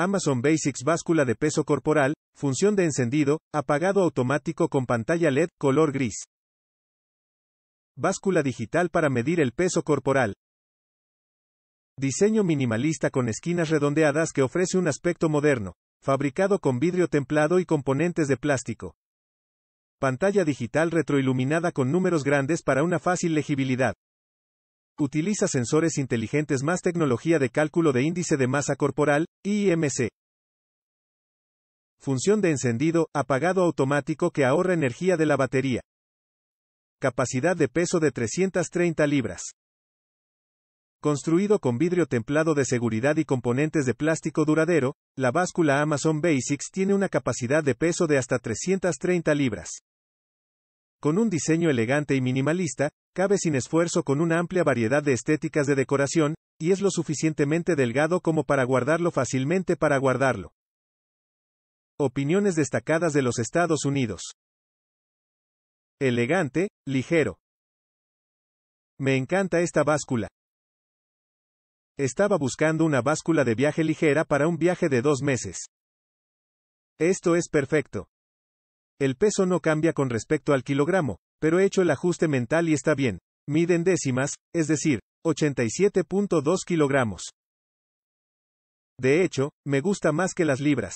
Amazon Basics báscula de peso corporal, función de encendido, apagado automático con pantalla LED, color gris. Báscula digital para medir el peso corporal. Diseño minimalista con esquinas redondeadas que ofrece un aspecto moderno, fabricado con vidrio templado y componentes de plástico. Pantalla digital retroiluminada con números grandes para una fácil legibilidad. Utiliza sensores inteligentes más tecnología de cálculo de índice de masa corporal, IMC. Función de encendido, apagado automático que ahorra energía de la batería. Capacidad de peso de 330 libras. Construido con vidrio templado de seguridad y componentes de plástico duradero, la báscula Amazon Basics tiene una capacidad de peso de hasta 330 libras. Con un diseño elegante y minimalista, cabe sin esfuerzo con una amplia variedad de estéticas de decoración, y es lo suficientemente delgado como para guardarlo fácilmente para guardarlo. Opiniones destacadas de los Estados Unidos. Elegante, ligero. Me encanta esta báscula. Estaba buscando una báscula de viaje ligera para un viaje de dos meses. Esto es perfecto. El peso no cambia con respecto al kilogramo, pero he hecho el ajuste mental y está bien. Miden décimas, es decir, 87.2 kilogramos. De hecho, me gusta más que las libras.